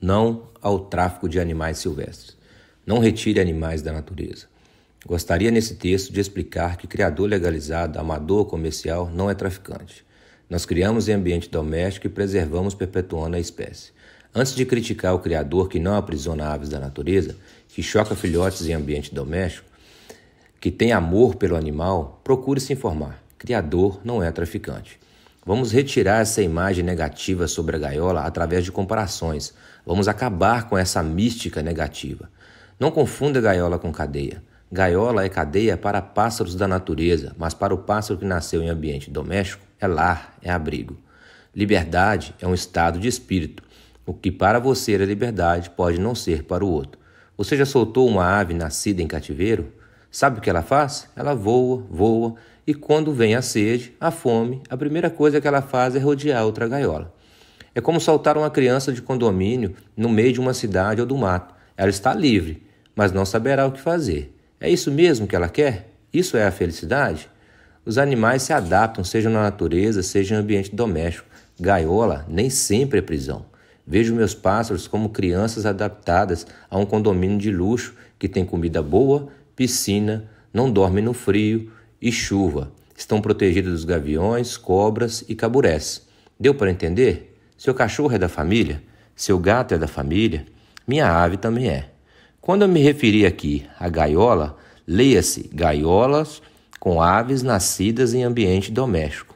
não ao tráfico de animais silvestres. Não retire animais da natureza. Gostaria nesse texto de explicar que criador legalizado, amador comercial não é traficante. Nós criamos em ambiente doméstico e preservamos perpetuando a espécie. Antes de criticar o criador que não aprisiona aves da natureza, que choca filhotes em ambiente doméstico, que tem amor pelo animal, procure se informar. Criador não é traficante. Vamos retirar essa imagem negativa sobre a gaiola através de comparações. Vamos acabar com essa mística negativa. Não confunda gaiola com cadeia. Gaiola é cadeia para pássaros da natureza, mas para o pássaro que nasceu em ambiente doméstico, é lar, é abrigo. Liberdade é um estado de espírito. O que para você era liberdade pode não ser para o outro. Você já soltou uma ave nascida em cativeiro? Sabe o que ela faz? Ela voa, voa, e quando vem a sede, a fome, a primeira coisa que ela faz é rodear outra gaiola. É como soltar uma criança de condomínio no meio de uma cidade ou do mato. Ela está livre, mas não saberá o que fazer. É isso mesmo que ela quer? Isso é a felicidade? Os animais se adaptam, seja na natureza, seja em ambiente doméstico. Gaiola nem sempre é prisão. Vejo meus pássaros como crianças adaptadas a um condomínio de luxo que tem comida boa, piscina, não dormem no frio e chuva. Estão protegidos dos gaviões, cobras e caburés. Deu para entender? Seu cachorro é da família? Seu gato é da família? Minha ave também é. Quando eu me referi aqui à gaiola, leia-se gaiolas com aves nascidas em ambiente doméstico.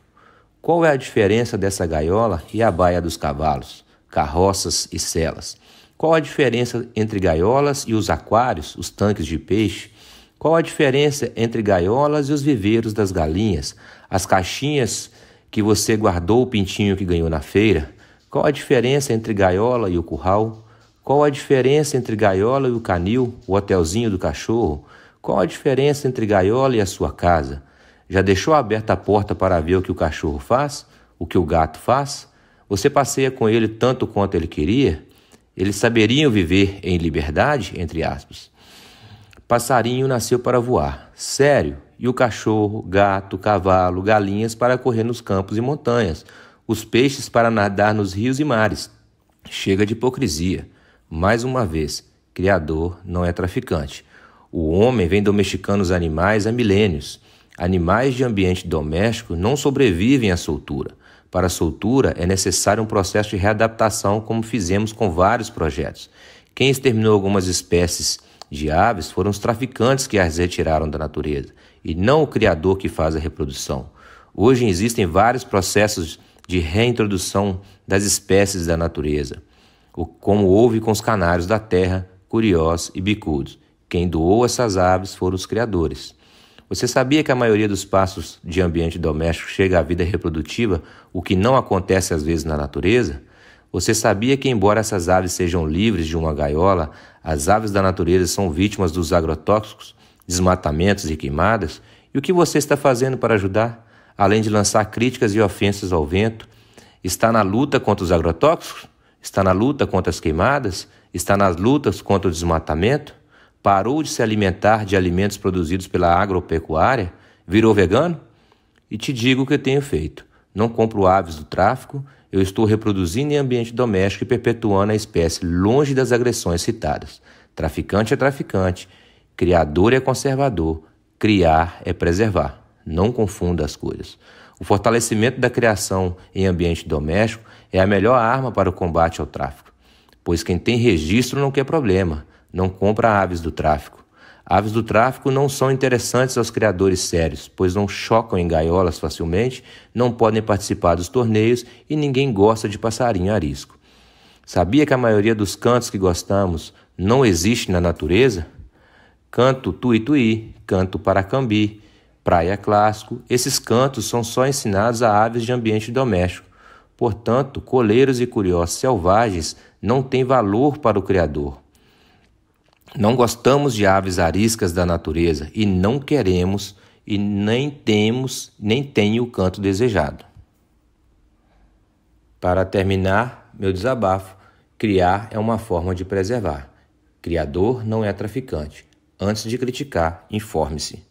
Qual é a diferença dessa gaiola e a baia dos cavalos, carroças e celas? Qual a diferença entre gaiolas e os aquários, os tanques de peixe? Qual a diferença entre gaiolas e os viveiros das galinhas? As caixinhas que você guardou o pintinho que ganhou na feira? Qual a diferença entre gaiola e o curral? Qual a diferença entre gaiola e o canil, o hotelzinho do cachorro? Qual a diferença entre gaiola e a sua casa? Já deixou aberta a porta para ver o que o cachorro faz? O que o gato faz? Você passeia com ele tanto quanto ele queria? Eles saberiam viver em liberdade, entre aspas. Passarinho nasceu para voar, sério, e o cachorro, gato, cavalo, galinhas para correr nos campos e montanhas, os peixes para nadar nos rios e mares. Chega de hipocrisia. Mais uma vez, criador não é traficante. O homem vem domesticando os animais há milênios. Animais de ambiente doméstico não sobrevivem à soltura. Para a soltura é necessário um processo de readaptação, como fizemos com vários projetos. Quem exterminou algumas espécies de aves foram os traficantes que as retiraram da natureza, e não o criador que faz a reprodução. Hoje existem vários processos de reintrodução das espécies da natureza, como houve com os canários da terra, curiós e bicudos. Quem doou essas aves foram os criadores. Você sabia que a maioria dos passos de ambiente doméstico chega à vida reprodutiva, o que não acontece às vezes na natureza? Você sabia que, embora essas aves sejam livres de uma gaiola, as aves da natureza são vítimas dos agrotóxicos, desmatamentos e queimadas? E o que você está fazendo para ajudar? Além de lançar críticas e ofensas ao vento, está na luta contra os agrotóxicos? Está na luta contra as queimadas? Está nas lutas contra o desmatamento? Parou de se alimentar de alimentos produzidos pela agropecuária? Virou vegano? E te digo o que eu tenho feito. Não compro aves do tráfico eu estou reproduzindo em ambiente doméstico e perpetuando a espécie longe das agressões citadas. Traficante é traficante, criador é conservador, criar é preservar. Não confunda as coisas. O fortalecimento da criação em ambiente doméstico é a melhor arma para o combate ao tráfico, pois quem tem registro não quer problema, não compra aves do tráfico. Aves do tráfico não são interessantes aos criadores sérios, pois não chocam em gaiolas facilmente, não podem participar dos torneios e ninguém gosta de passarinho arisco. Sabia que a maioria dos cantos que gostamos não existe na natureza? Canto tuituí, canto paracambi, praia clássico, esses cantos são só ensinados a aves de ambiente doméstico. Portanto, coleiros e curiosos selvagens não têm valor para o criador. Não gostamos de aves ariscas da natureza e não queremos e nem temos, nem tem o canto desejado. Para terminar meu desabafo, criar é uma forma de preservar. Criador não é traficante. Antes de criticar, informe-se.